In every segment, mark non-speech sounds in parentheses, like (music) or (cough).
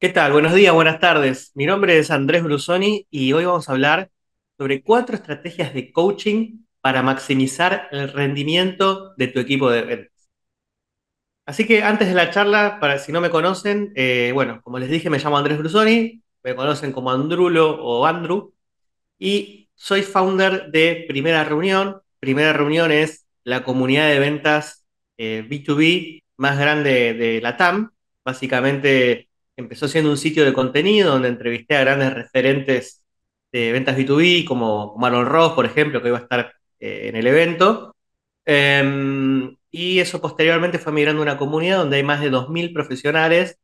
¿Qué tal? Buenos días, buenas tardes. Mi nombre es Andrés Brusoni y hoy vamos a hablar sobre cuatro estrategias de coaching para maximizar el rendimiento de tu equipo de ventas. Así que antes de la charla, para si no me conocen, eh, bueno, como les dije, me llamo Andrés Brusoni, me conocen como Andrulo o Andrew, y soy founder de Primera Reunión. Primera Reunión es la comunidad de ventas B2B eh, más grande de la TAM. Básicamente empezó siendo un sitio de contenido donde entrevisté a grandes referentes de ventas B2B, como Marlon Ross, por ejemplo, que iba a estar eh, en el evento. Em, y eso posteriormente fue migrando a una comunidad donde hay más de 2.000 profesionales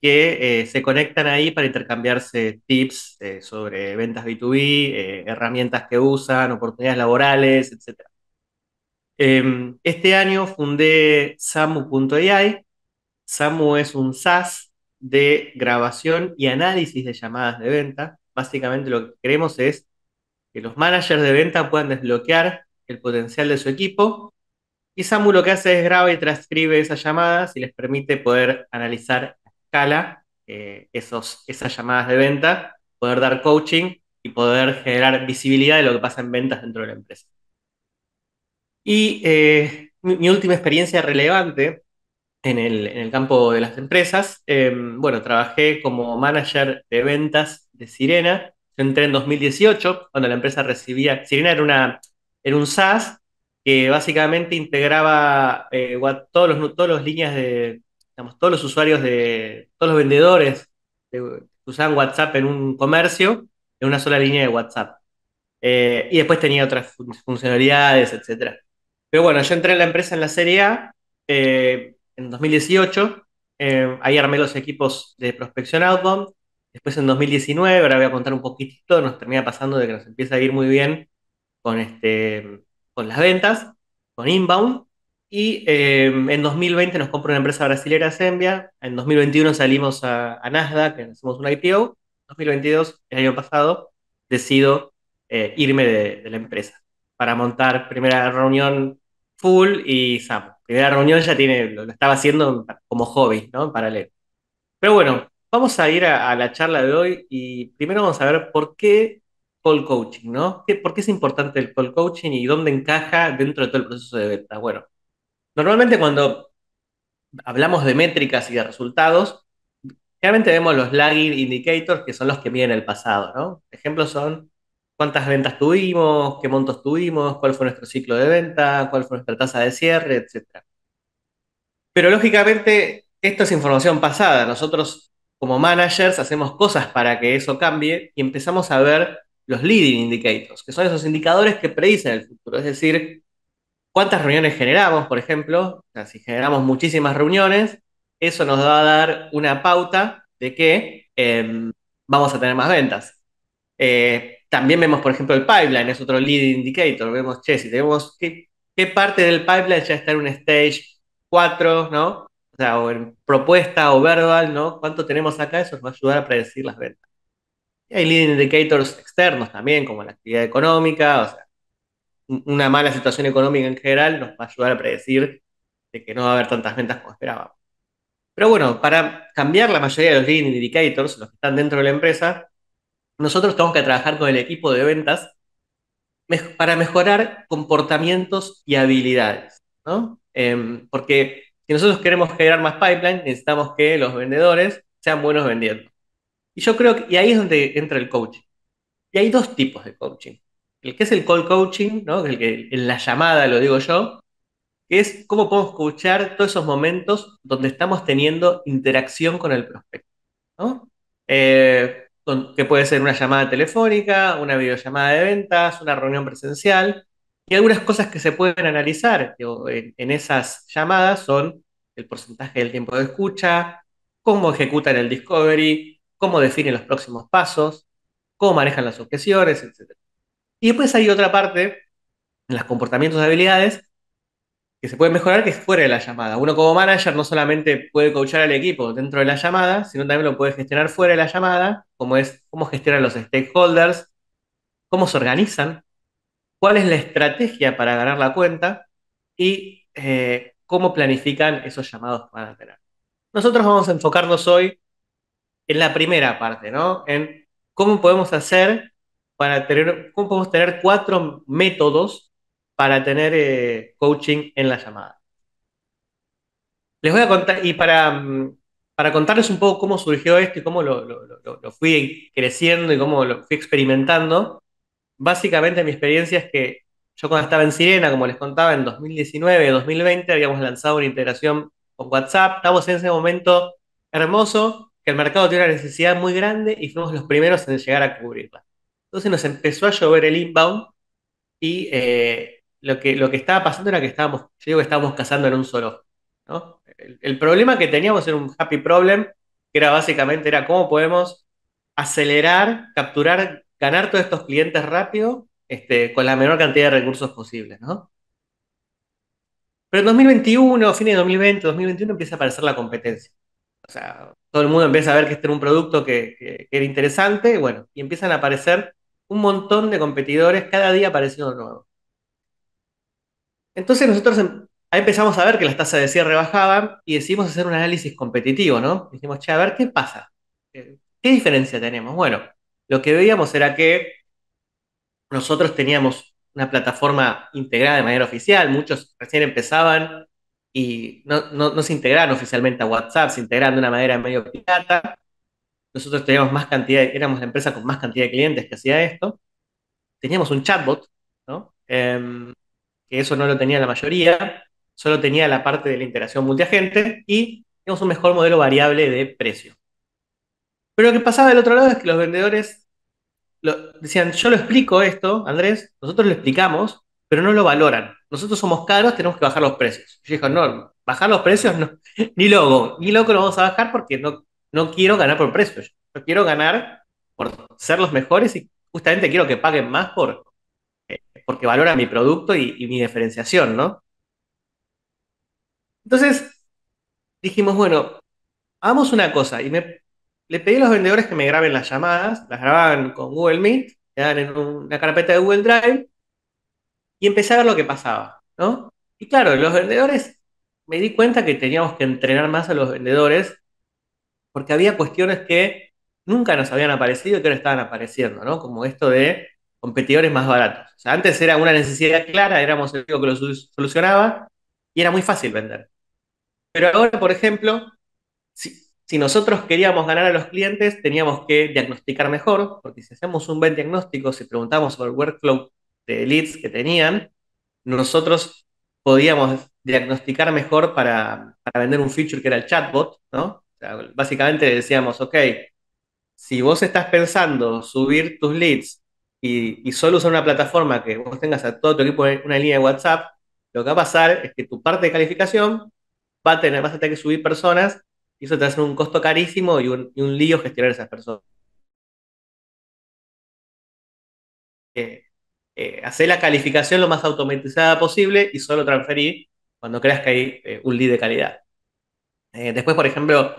que eh, se conectan ahí para intercambiarse tips eh, sobre ventas B2B, herramientas que usan, oportunidades laborales, etc. Em, este año fundé Samu.ai. Samu es un SaaS de grabación y análisis de llamadas de venta. Básicamente lo que queremos es que los managers de venta puedan desbloquear el potencial de su equipo. Y Samu lo que hace es graba y transcribe esas llamadas y les permite poder analizar a escala eh, esos, esas llamadas de venta, poder dar coaching y poder generar visibilidad de lo que pasa en ventas dentro de la empresa. Y eh, mi, última experiencia relevante en el, campo de las empresas. Em, bueno, trabajé como manager de ventas de Sirena. Yo entré en 2018, cuando la empresa recibía. Sirena era, una, un SaaS que básicamente integraba eh, todos los, todos líneas de, digamos, todos los usuarios de, todos los vendedores que usaban WhatsApp en un comercio, en una sola línea de WhatsApp. Eh, y después tenía otras funcionalidades, etc. Pero bueno, yo entré en la empresa en la Serie A, eh, en 2018. Eh, ahí armé los equipos de prospección outbound. Después en 2019, ahora voy a contar un poquitito, nos termina pasando de que nos empieza a ir muy bien con, este, con las ventas, con inbound. Y eh, en 2020 nos compra una empresa brasilera, Zembia. En 2021 salimos a, a Nasdaq, hacemos un IPO. En 2022, el año pasado, decido eh, irme de, la empresa para montar primera reunión full y Sam primera reunión ya tiene, lo, estaba haciendo como hobby, ¿no? En paralelo. Pero bueno, vamos a ir a, la charla de hoy y primero vamos a ver por qué call coaching, ¿no? ¿Por qué es importante el call coaching y dónde encaja dentro de todo el proceso de venta Bueno, normalmente cuando hablamos de métricas y de resultados, generalmente vemos los lagging indicators, que son los que miden el pasado, ¿no? Ejemplos son cuántas ventas tuvimos, qué montos tuvimos, cuál fue nuestro ciclo de venta, cuál fue nuestra tasa de cierre, etc. Pero lógicamente, esto es información pasada. Nosotros como managers hacemos cosas para que eso cambie y empezamos a ver los leading indicators, que son esos indicadores que predicen el futuro. Es decir, cuántas reuniones generamos, por ejemplo. si generamos muchísimas reuniones, eso nos va a dar una pauta de que em, vamos a tener más ventas. Eh, también vemos, por ejemplo, el pipeline, es otro lead indicator. Vemos, che, si tenemos qué, qué parte del pipeline ya está en un stage 4, ¿no? O sea, o en propuesta o verbal, ¿no? ¿Cuánto tenemos acá? Eso nos va a ayudar a predecir las ventas. Y hay lead indicators externos también, como la actividad económica, o sea, una mala situación económica en general nos va a ayudar a predecir de que no va a haber tantas ventas como esperábamos. Pero bueno, para cambiar la mayoría de los lead indicators, los que están dentro de la empresa, nosotros tenemos que trabajar con el equipo de ventas para mejorar comportamientos y habilidades, ¿no? Em, porque si nosotros queremos generar más pipeline, necesitamos que los vendedores sean buenos vendiendo. Y yo creo que y ahí es donde entra el coaching. Y hay dos tipos de coaching. El que es el call coaching, ¿no? el que en la llamada lo digo yo, que es cómo podemos escuchar todos esos momentos donde estamos teniendo interacción con el prospecto. ¿no? Eh, que puede ser una llamada telefónica, una videollamada de ventas, una reunión presencial. Y algunas cosas que se pueden analizar en esas llamadas son el porcentaje del tiempo de escucha, cómo ejecutan el discovery, cómo definen los próximos pasos, cómo manejan las objeciones, etc. Y después hay otra parte, en los comportamientos de habilidades, que se puede mejorar que es fuera de la llamada. Uno como manager no solamente puede coachar al equipo dentro de la llamada, sino también lo puede gestionar fuera de la llamada, como es cómo gestionan los stakeholders, cómo se organizan, cuál es la estrategia para ganar la cuenta y eh, cómo planifican esos llamados que van a tener. Nosotros vamos a enfocarnos hoy en la primera parte, ¿no? En cómo podemos hacer para tener, cómo podemos tener cuatro métodos para tener eh, coaching en la llamada. Les voy a contar, y para, mm, para contarles un poco cómo surgió esto y cómo lo, lo, lo, fui creciendo y cómo lo fui experimentando, básicamente mi experiencia es que yo cuando estaba en Sirena, como les contaba, en 2019, 2020, habíamos lanzado una integración con WhatsApp. Estábamos en ese momento hermoso, que el mercado tiene una necesidad muy grande y fuimos los primeros en llegar a cubrirla. Entonces nos empezó a llover el inbound y eh, lo que, lo que estaba pasando era que estábamos, que estábamos cazando en un solo. El, problema que teníamos era un happy problem, que era básicamente era cómo podemos acelerar, capturar, ganar todos estos clientes rápido este, con la menor cantidad de recursos posible. Pero en 2021, fin de 2020, 2021 empieza a aparecer la competencia. O sea, todo el mundo empieza a ver que este era un producto que, era interesante, bueno, y empiezan a aparecer un montón de competidores, cada día apareciendo nuevo. Entonces nosotros em, ahí empezamos a ver que las tasas de cierre bajaban y decidimos hacer un análisis competitivo, ¿no? Dijimos, che, a ver, ¿qué pasa? Eh, ¿Qué diferencia tenemos? Bueno, lo que veíamos era que nosotros teníamos una plataforma integrada de manera oficial, muchos recién empezaban y no, se integraron oficialmente a WhatsApp, se integraron de una manera medio pirata. Nosotros teníamos más cantidad, éramos la empresa con más cantidad de clientes que hacía esto. Teníamos un chatbot, ¿no? Em, que eso no lo tenía la mayoría, solo tenía la parte de la interacción multiagente y tenemos un mejor modelo variable de precio. Pero lo que pasaba del otro lado es que los vendedores decían, yo lo explico esto, Andrés, nosotros lo explicamos, pero no lo valoran. Nosotros somos caros, tenemos que bajar los precios. yo dije, no, bajar los precios (laughs) ni loco, ni loco lo vamos a bajar porque no, no quiero ganar por precios. Yo quiero ganar por ser los mejores y justamente quiero que paguen más por, porque valora mi producto y, mi diferenciación, ¿no? Entonces, dijimos, bueno, hagamos una cosa. Y le pedí a los vendedores que me graben las llamadas, las grababan con Google Meet, quedaban en una carpeta de Google Drive, y empecé a ver lo que pasaba, ¿no? Y claro, los vendedores, me di cuenta que teníamos que entrenar más a los vendedores, porque había cuestiones que nunca nos habían aparecido y que ahora estaban apareciendo, ¿no? Como esto de competidores más baratos. O sea, antes era una necesidad clara, éramos el único que lo solucionaba y era muy fácil vender. Pero ahora, por ejemplo, si, nosotros queríamos ganar a los clientes, teníamos que diagnosticar mejor, porque si hacemos un buen diagnóstico, si preguntamos sobre el workflow de leads que tenían, nosotros podíamos diagnosticar mejor para, para vender un feature que era el chatbot, ¿no? básicamente decíamos, ok, si vos estás pensando subir tus leads y, solo usar una plataforma que vos tengas a todo tu equipo en una línea de WhatsApp, lo que va a pasar es que tu parte de calificación va a tener, vas a tener que subir personas y eso te va a hacer un costo carísimo y un, lío gestionar esas personas. Eh, eh, hacer la calificación lo más automatizada posible y solo transferir cuando creas que hay eh, un lead de calidad. después, por ejemplo,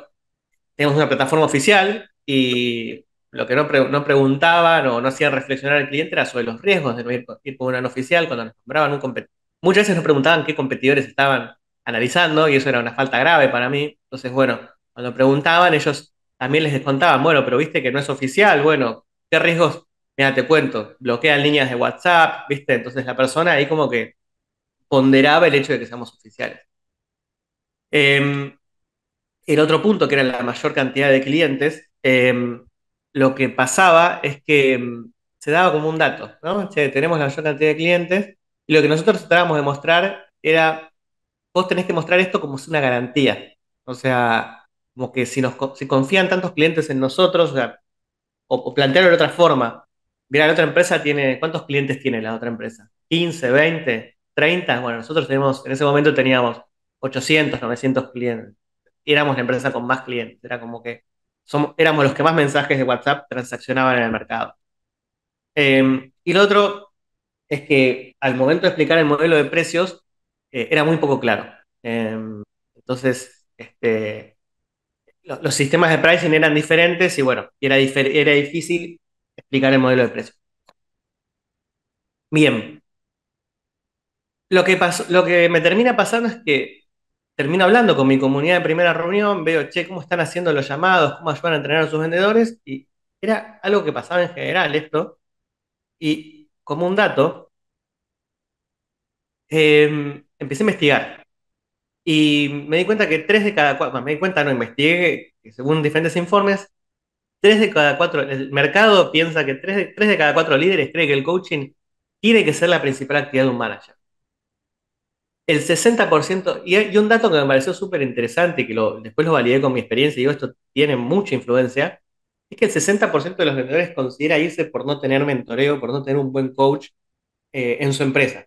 tenemos una plataforma oficial y lo que no, preguntaban o no hacían reflexionar al cliente era sobre los riesgos de no ir, con un oficial cuando nos compraban un competidor. Muchas veces nos preguntaban qué competidores estaban analizando y eso era una falta grave para mí. Entonces, bueno, cuando preguntaban, ellos también les descontaban, bueno, pero viste que no es oficial, bueno, ¿qué riesgos? Mira, te cuento, bloquean líneas de WhatsApp, viste, entonces la persona ahí como que ponderaba el hecho de que seamos oficiales. Em, el otro punto, que era la mayor cantidad de clientes, em, lo que pasaba es que mm, se daba como un dato, ¿no? tenemos la mayor cantidad de clientes y lo que nosotros tratábamos de mostrar era, vos tenés que mostrar esto como una garantía. O sea, como que si, nos, confían tantos clientes en nosotros, o, plantearlo de otra forma. Mira, la otra empresa tiene, ¿cuántos clientes tiene la otra empresa? ¿15, 20, 30? Bueno, nosotros tenemos, en ese momento teníamos 800, 900 clientes. Y éramos la empresa con más clientes. Era como que éramos los que más mensajes de WhatsApp transaccionaban en el mercado. Em, y lo otro es que al momento de explicar el modelo de precios eh, era muy poco claro. Em, entonces, este, los sistemas de pricing eran diferentes y bueno, era, era difícil explicar el modelo de precios. Bien. Lo que, pasó, lo que me termina pasando es que termino hablando con mi comunidad de primera reunión, veo, che, cómo están haciendo los llamados, cómo ayudan a entrenar a sus vendedores, y era algo que pasaba en general esto, y como un dato, em, empecé a investigar, y me di cuenta que tres de cada cuatro, me di cuenta, no, investigué, que según diferentes informes, tres de cada cuatro, el mercado piensa que tres de, tres de cada cuatro líderes cree que el coaching tiene que ser la principal actividad de un manager. El 60%, y, hay, un dato que me pareció súper interesante y que después lo validé con mi experiencia, y digo, esto tiene mucha influencia, es que el 60% de los vendedores considera irse por no tener mentoreo, por no tener un buen coach eh, en su empresa.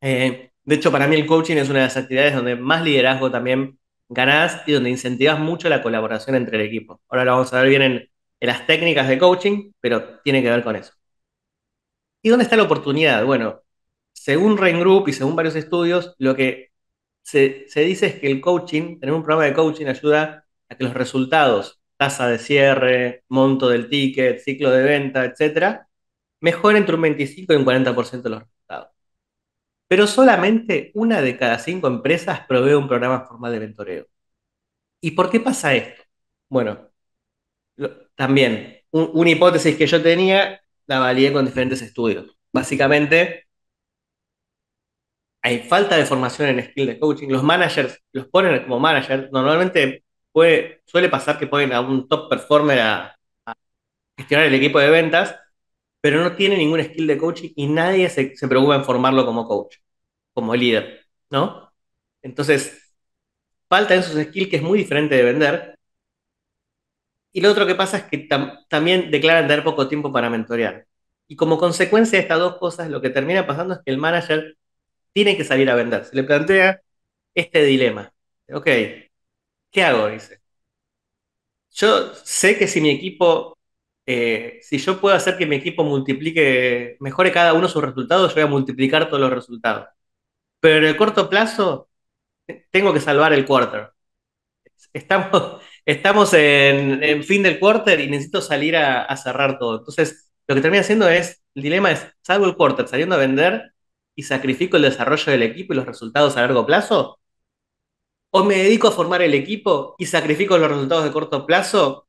Eh, de hecho, para mí el coaching es una de las actividades donde más liderazgo también ganás y donde incentivas mucho la colaboración entre el equipo. Ahora lo vamos a ver bien en las técnicas de coaching, pero tiene que ver con eso. ¿Y dónde está la oportunidad? Bueno, según Rain Group y según varios estudios, lo que se, dice es que el coaching, tener un programa de coaching ayuda a que los resultados, tasa de cierre, monto del ticket, ciclo de venta, etcétera, mejoren entre un 25 y un 40% de los resultados. Pero solamente una de cada cinco empresas provee un programa formal de mentoreo. ¿Y por qué pasa esto? Bueno, también una hipótesis que yo tenía la validé con diferentes estudios. Básicamente, hay falta de formación en skill de coaching, los managers los ponen como manager normalmente suele pasar que ponen a un top performer a, gestionar el equipo de ventas, pero no tiene ningún skill de coaching y nadie se, preocupa en formarlo como coach, como líder, ¿no? Entonces, falta esos skills que es muy diferente de vender. Y lo otro que pasa es que también declaran tener poco tiempo para mentorear. Y como consecuencia de estas dos cosas, lo que termina pasando es que el manager tiene que salir a vender. Se le plantea este dilema. Ok, ¿qué hago? Dice. Yo sé que si mi equipo, eh, si yo puedo hacer que mi equipo multiplique, mejore cada uno sus resultados, yo voy a multiplicar todos los resultados. Pero en el corto plazo, tengo que salvar el quarter. Estamos, (laughs) estamos en, fin del quarter y necesito salir a, cerrar todo. Entonces, lo que termina haciendo es, el dilema es, salvo el quarter, saliendo a vender, y sacrifico el desarrollo del equipo y los resultados a largo plazo? ¿O me dedico a formar el equipo y sacrifico los resultados de corto plazo,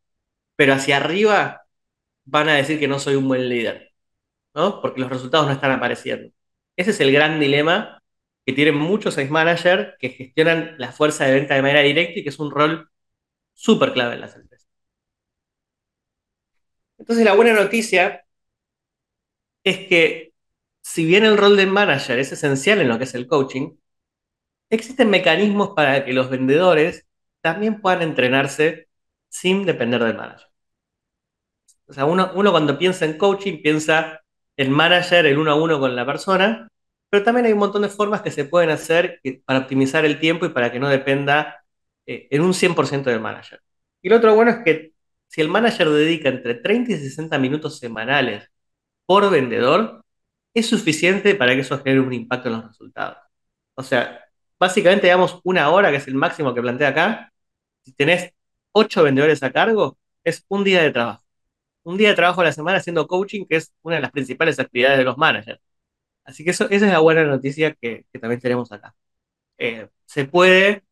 pero hacia arriba van a decir que no soy un buen líder? ¿no? Porque los resultados no están apareciendo. Ese es el gran dilema que tienen muchos sales managers que gestionan la fuerza de venta de manera directa y que es un rol súper clave en las empresas. Entonces la buena noticia es que si bien el rol de manager es esencial en lo que es el coaching, existen mecanismos para que los vendedores también puedan entrenarse sin depender del manager. O sea, uno, cuando piensa en coaching piensa el manager, el uno a uno con la persona, pero también hay un montón de formas que se pueden hacer para optimizar el tiempo y para que no dependa eh, en un 100% del manager. Y lo otro bueno es que si el manager dedica entre 30 y 60 minutos semanales por vendedor, es suficiente para que eso genere un impacto en los resultados. O sea, básicamente damos una hora, que es el máximo que plantea acá. Si tenés ocho vendedores a cargo, es un día de trabajo. Un día de trabajo a la semana haciendo coaching, que es una de las principales actividades de los managers. Así que eso, esa es la buena noticia que, también tenemos acá. Eh, se puede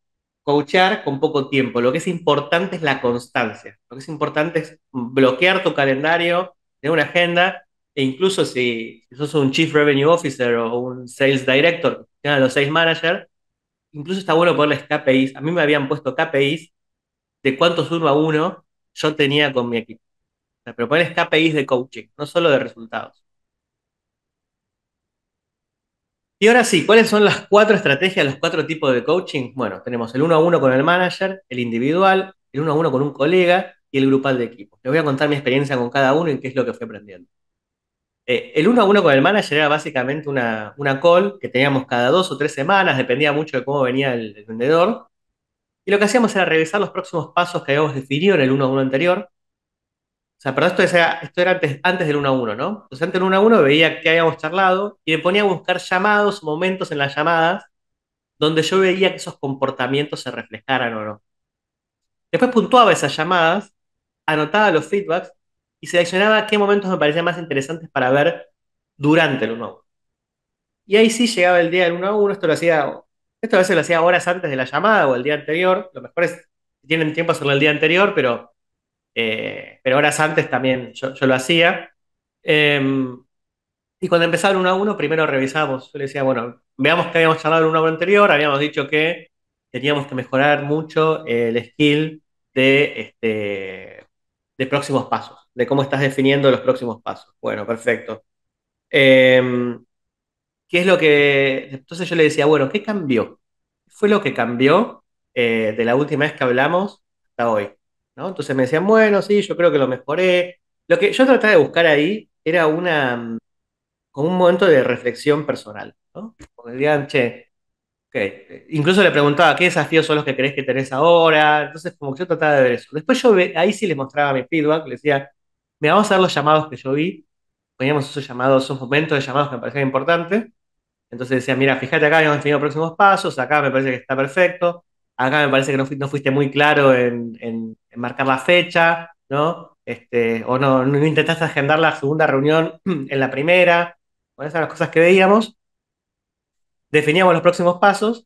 coachar con poco tiempo. Lo que es importante es la constancia. Lo que es importante es bloquear tu calendario, tener una agenda e incluso si, sos un Chief Revenue Officer o un Sales Director, los Sales Manager, incluso está bueno ponerles KPIs. A mí me habían puesto KPIs de cuántos uno a uno yo tenía con mi equipo. pero pones KPIs de coaching, no solo de resultados. Y ahora sí, ¿cuáles son las cuatro estrategias, los cuatro tipos de coaching? Bueno, tenemos el uno a uno con el manager, el individual, el uno a uno con un colega y el grupal de equipo. Les voy a contar mi experiencia con cada uno y qué es lo que fue aprendiendo. Eh, el uno a uno con el manager era básicamente una, una call que teníamos cada dos o tres semanas, dependía mucho de cómo venía el, vendedor. Y lo que hacíamos era revisar los próximos pasos que habíamos definido en el uno a uno anterior. O sea, pero esto, era, esto era antes, antes del uno a uno, ¿no? Entonces, antes del uno a uno veía que habíamos charlado y me ponía a buscar llamados, momentos en las llamadas donde yo veía que esos comportamientos se reflejaran o no. Después puntuaba esas llamadas, anotaba los feedbacks y seleccionaba qué momentos me parecían más interesantes para ver durante el 1 1. Y ahí sí llegaba el día del 1 a 1, esto lo hacía, esto a veces lo hacía horas antes de la llamada o el día anterior, lo mejor es, si tienen tiempo hacerlo el día anterior, pero, eh, pero horas antes también yo, lo hacía. Em, y cuando empezaba el 1 a 1, primero revisamos, yo le decía, bueno, veamos que habíamos charlado el 1 a 1 anterior, habíamos dicho que teníamos que mejorar mucho el skill de, este, de próximos pasos de cómo estás definiendo los próximos pasos. Bueno, perfecto. Em, ¿Qué es lo que... Entonces yo le decía, bueno, ¿qué cambió? ¿Qué fue lo que cambió eh, de la última vez que hablamos hasta hoy? ¿no? Entonces me decían, bueno, sí, yo creo que lo mejoré. Lo que yo trataba de buscar ahí era una, como un momento de reflexión personal. ¿no? Porque decían, che, incluso le preguntaba, ¿qué desafíos son los que crees que tenés ahora? Entonces, como que yo trataba de ver eso. Después yo ahí sí les mostraba mi feedback, Le decía, vamos a ver los llamados que yo vi, poníamos esos llamados, esos momentos de llamados que me parecían importantes. Entonces decía, mira, fíjate acá, hemos los próximos pasos, acá me parece que está perfecto, acá me parece que no, fuiste muy claro en, marcar la fecha, ¿no? Este, o no, intentaste agendar la segunda reunión (clears throat) en la primera. Bueno, esas son las cosas que veíamos. Definíamos los próximos pasos,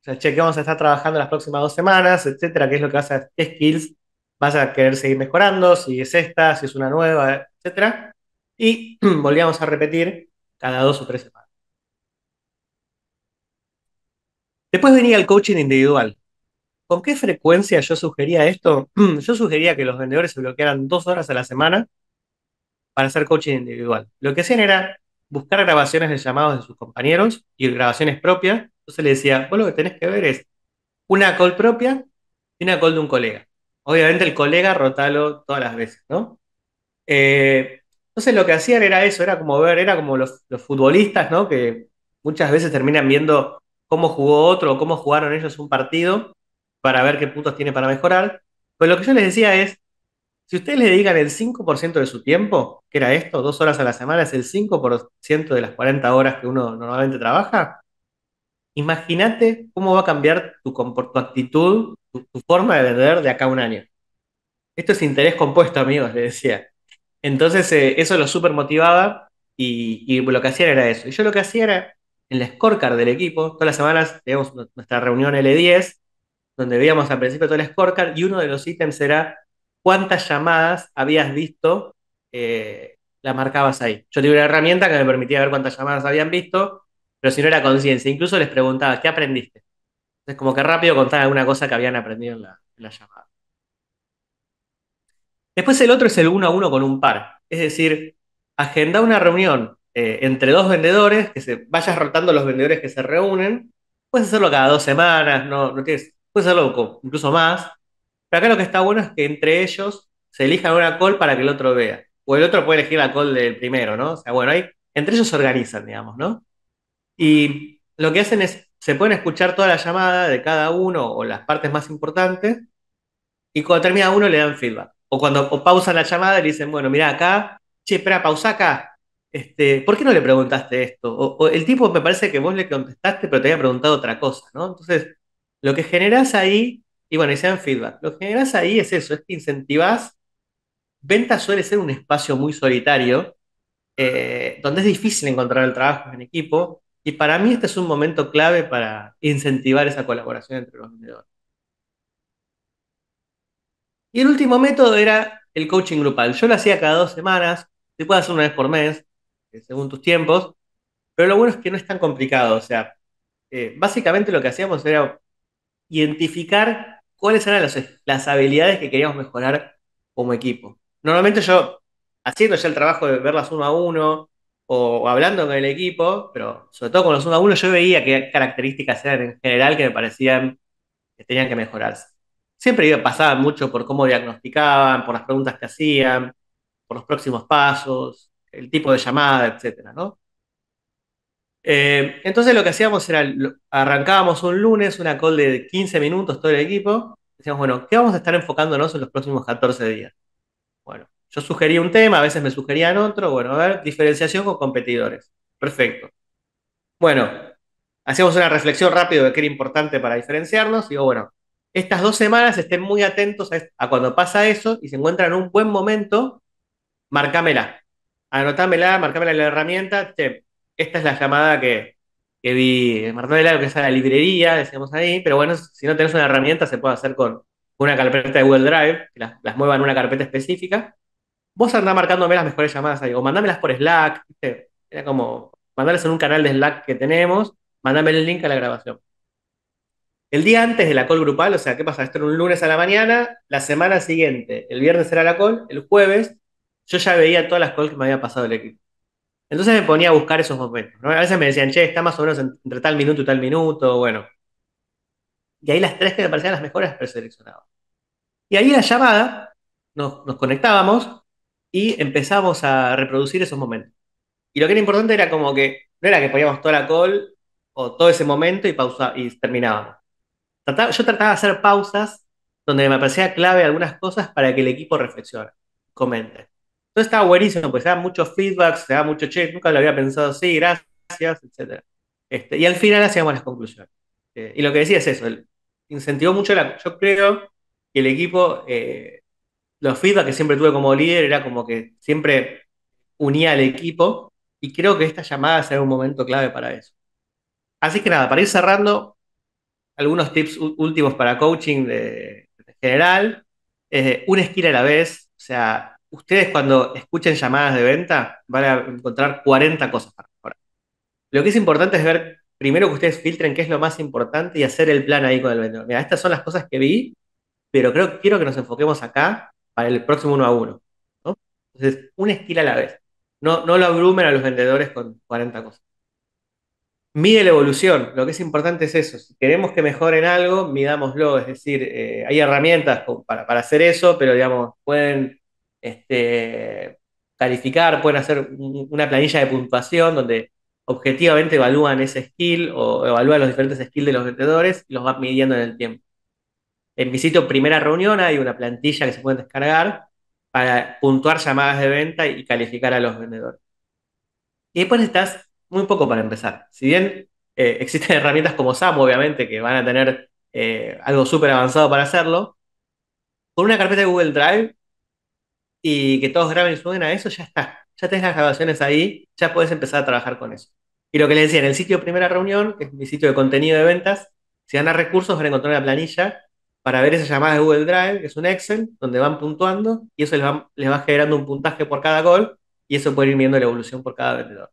o sea, che, a estar trabajando las próximas dos semanas, etcétera, qué es lo que hace skills vas a querer seguir mejorando, si es esta, si es una nueva, etc. Y (clears throat) volvíamos a repetir cada dos o tres semanas. Después venía el coaching individual. ¿Con qué frecuencia yo sugería esto? (clears throat) Yo sugería que los vendedores se bloquearan dos horas a la semana para hacer coaching individual. Lo que hacían era buscar grabaciones de llamados de sus compañeros y grabaciones propias. Entonces le decía, vos lo que tenés que ver es una call propia y una call de un colega. Obviamente el colega rotalo todas las veces, ¿no? Eh, entonces lo que hacían era eso, era como ver, era como los, futbolistas, ¿no? Que muchas veces terminan viendo cómo jugó otro o cómo jugaron ellos un partido para ver qué puntos tiene para mejorar. Pero lo que yo les decía es, si ustedes le dedican el 5% de su tiempo, que era esto, dos horas a la semana, es el 5% de las 40 horas que uno normalmente trabaja, imagínate cómo va a cambiar tu, tu actitud tu, forma de vender de acá a un año. Esto es interés compuesto, amigos, le decía. Entonces, eh, eso lo súper motivaba y, lo que hacían era eso. Y yo lo que hacía era, en la scorecard del equipo, todas las semanas teníamos nuestra reunión L10, donde veíamos al principio toda la scorecard y uno de los ítems era cuántas llamadas habías visto, eh, la marcabas ahí. Yo tenía una herramienta que me permitía ver cuántas llamadas habían visto, pero si no era conciencia, incluso les preguntaba, ¿qué aprendiste? Es como que rápido contar alguna cosa que habían aprendido en la, llamada. Después el otro es el uno a uno con un par. Es decir, agenda una reunión eh, entre dos vendedores, que se vayas rotando los vendedores que se reúnen. Puedes hacerlo cada dos semanas, no, no tienes, puedes hacerlo incluso más. Pero acá lo que está bueno es que entre ellos se elijan una call para que el otro vea. O el otro puede elegir la call del primero, ¿no? O sea, bueno, ahí entre ellos se organizan, digamos, ¿no? Y lo que hacen es se pueden escuchar toda la llamada de cada uno o las partes más importantes y cuando termina uno le dan feedback. O cuando pausan la llamada le dicen, bueno, mira acá, che, espera, pausa acá. Este, ¿Por qué no le preguntaste esto? O, el tipo me parece que vos le contestaste, pero te había preguntado otra cosa, ¿no? Entonces, lo que generás ahí, y bueno, y se dan feedback, lo que generás ahí es eso, es que incentivás. Venta suele ser un espacio muy solitario, eh, donde es difícil encontrar el trabajo en equipo, y para mí este es un momento clave para incentivar esa colaboración entre los vendedores. Y el último método era el coaching grupal. Yo lo hacía cada dos semanas, se puede hacer una vez por mes, eh, según tus tiempos, pero lo bueno es que no es tan complicado. O sea, eh, básicamente lo que hacíamos era identificar cuáles eran las, las habilidades que queríamos mejorar como equipo. Normalmente yo, haciendo ya el trabajo de verlas uno a uno, o hablando con el equipo, pero sobre todo con los uno a uno, yo veía qué características eran en general que me parecían que tenían que mejorarse. Siempre pasaban mucho por cómo diagnosticaban, por las preguntas que hacían, por los próximos pasos, el tipo de llamada, etcétera, eh, entonces lo que hacíamos era, arrancábamos un lunes, una call de 15 minutos todo el equipo, decíamos, bueno, ¿qué vamos a estar enfocándonos en los próximos 14 días? Bueno, yo sugería un tema, a veces me sugerían otro. Bueno, a ver, diferenciación con competidores. Perfecto. Bueno, hacemos una reflexión rápido de qué era importante para diferenciarnos. Y digo, bueno, estas dos semanas estén muy atentos a, cuando pasa eso y se encuentran un buen momento, marcámela. Anotámela, marcámela en la herramienta. esta es la llamada que, que vi. Marcámela que es la librería, decíamos ahí. Pero bueno, si no tenés una herramienta, se puede hacer con una carpeta de Google Drive, que las, las mueva en una carpeta específica vos andá marcándome las mejores llamadas ahí, o mandámelas por Slack, Era como, mandarlas en un canal de Slack que tenemos, mandame el link a la grabación. El día antes de la call grupal, o sea, ¿qué pasa? Esto era un lunes a la mañana, la semana siguiente, el viernes era la call, el jueves, yo ya veía todas las calls que me había pasado el equipo. Entonces me ponía a buscar esos momentos. A veces me decían, che, está más o menos entre tal minuto y tal minuto, bueno. Y ahí las tres que me parecían las mejores preseleccionaba. Y ahí la llamada, nos conectábamos y empezamos a reproducir esos momentos. Y lo que era importante era como que, no era que poníamos toda la call o todo ese momento y, pausa, y terminábamos. yo trataba de hacer pausas donde me parecía clave algunas cosas para que el equipo reflexione, comente. Entonces estaba buenísimo, pues se da muchos feedbacks, se da mucho check nunca lo había pensado así, gracias, etc. Este, y al final hacíamos las conclusiones. Eh, y lo que decía es eso, incentivó mucho la. Yo creo que el equipo eh, los feedback que siempre tuve como líder era como que siempre unía al equipo y creo que esta llamada será un momento clave para eso. Así que nada, para ir cerrando, algunos tips últimos para coaching de, general, eh, un skill a la vez, o sea, ustedes cuando escuchen llamadas de venta van a encontrar 40 cosas para mejorar. Lo que es importante es ver primero que ustedes filtren qué es lo más importante y hacer el plan ahí con el vendedor. Mira, estas son las cosas que vi, pero creo quiero que nos enfoquemos acá para el próximo uno a uno. Entonces, un skill a la vez. No, no lo abrumen a los vendedores con 40 cosas. Mide la evolución, lo que es importante es eso. Si queremos que mejoren algo, midámoslo. Es decir, eh, hay herramientas para, hacer eso, pero digamos, pueden este, calificar, pueden hacer una planilla de puntuación donde objetivamente evalúan ese skill o evalúan los diferentes skills de los vendedores y los van midiendo en el tiempo. En mi sitio Primera Reunión hay una plantilla que se pueden descargar para puntuar llamadas de venta y calificar a los vendedores. Y después estás muy poco para empezar. Si bien eh, (laughs) existen herramientas como SAM, obviamente, que van a tener eh, algo súper avanzado para hacerlo, con una carpeta de Google Drive y que todos graben y suben a eso, ya está. Ya tenés las grabaciones ahí, ya puedes empezar a trabajar con eso. Y lo que les decía, en el sitio Primera Reunión, que es mi sitio de contenido de ventas, si van a recursos van a encontrar una planilla para ver esa llamada de Google Drive, que es un Excel, donde van puntuando y eso les va, generando un puntaje por cada gol y eso puede ir viendo la evolución por cada vendedor.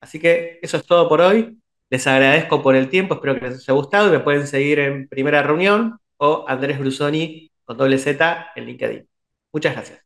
Así que eso es todo por hoy. Les agradezco por el tiempo, espero que les haya gustado y me pueden seguir en Primera Reunión o Andrés Brusoni con doble Z en LinkedIn. Muchas gracias.